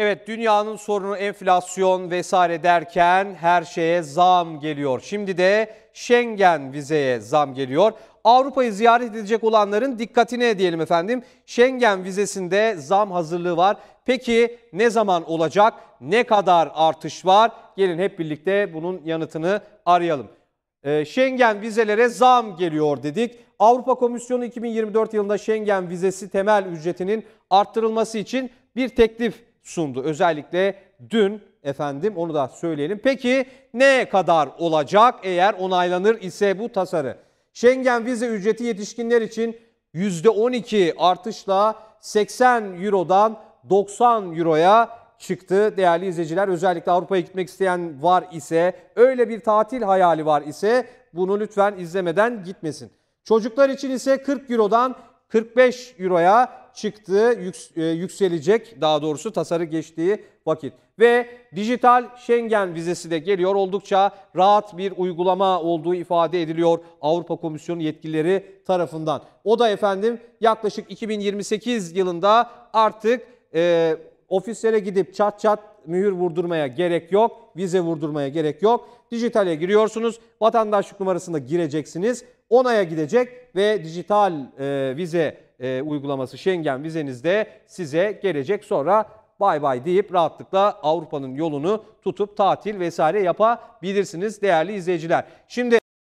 Evet dünyanın sorunu enflasyon vesaire derken her şeye zam geliyor. Şimdi de Schengen vizeye zam geliyor. Avrupa'yı ziyaret edecek olanların dikkatine diyelim efendim. Schengen vizesinde zam hazırlığı var. Peki ne zaman olacak? Ne kadar artış var? Gelin hep birlikte bunun yanıtını arayalım. Ee, Schengen vizelere zam geliyor dedik. Avrupa Komisyonu 2024 yılında Schengen vizesi temel ücretinin arttırılması için bir teklif sundu. Özellikle dün efendim onu da söyleyelim. Peki ne kadar olacak eğer onaylanır ise bu tasarı? Schengen vize ücreti yetişkinler için %12 artışla 80 Euro'dan 90 Euro'ya çıktı. Değerli izleyiciler özellikle Avrupa'ya gitmek isteyen var ise, öyle bir tatil hayali var ise bunu lütfen izlemeden gitmesin. Çocuklar için ise 40 Euro'dan 45 Euro'ya çıktığı e, yükselecek daha doğrusu tasarı geçtiği vakit. Ve dijital Schengen vizesi de geliyor. Oldukça rahat bir uygulama olduğu ifade ediliyor Avrupa Komisyonu yetkilileri tarafından. O da efendim yaklaşık 2028 yılında artık e, ofislere gidip çat çat mühür vurdurmaya gerek yok, vize vurdurmaya gerek yok. Dijitale giriyorsunuz, vatandaşlık numarasında gireceksiniz, onaya gidecek ve dijital e, vize e, uygulaması Schengen de size gelecek. Sonra bay bay deyip rahatlıkla Avrupa'nın yolunu tutup tatil vesaire yapabilirsiniz değerli izleyiciler. Şimdi